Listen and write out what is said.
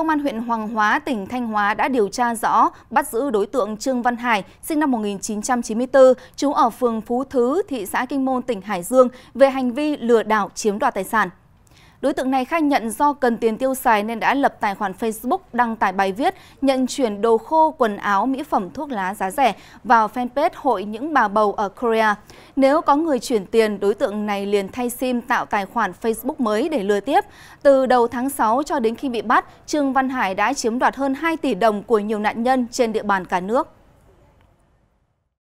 Công an huyện Hoàng Hóa, tỉnh Thanh Hóa đã điều tra rõ, bắt giữ đối tượng Trương Văn Hải, sinh năm 1994, trú ở phường Phú Thứ, thị xã Kinh Môn, tỉnh Hải Dương, về hành vi lừa đảo chiếm đoạt tài sản. Đối tượng này khai nhận do cần tiền tiêu xài nên đã lập tài khoản Facebook đăng tải bài viết nhận chuyển đồ khô, quần áo, mỹ phẩm thuốc lá giá rẻ vào fanpage hội những bà bầu ở Korea. Nếu có người chuyển tiền, đối tượng này liền thay SIM tạo tài khoản Facebook mới để lừa tiếp. Từ đầu tháng 6 cho đến khi bị bắt, Trương Văn Hải đã chiếm đoạt hơn 2 tỷ đồng của nhiều nạn nhân trên địa bàn cả nước.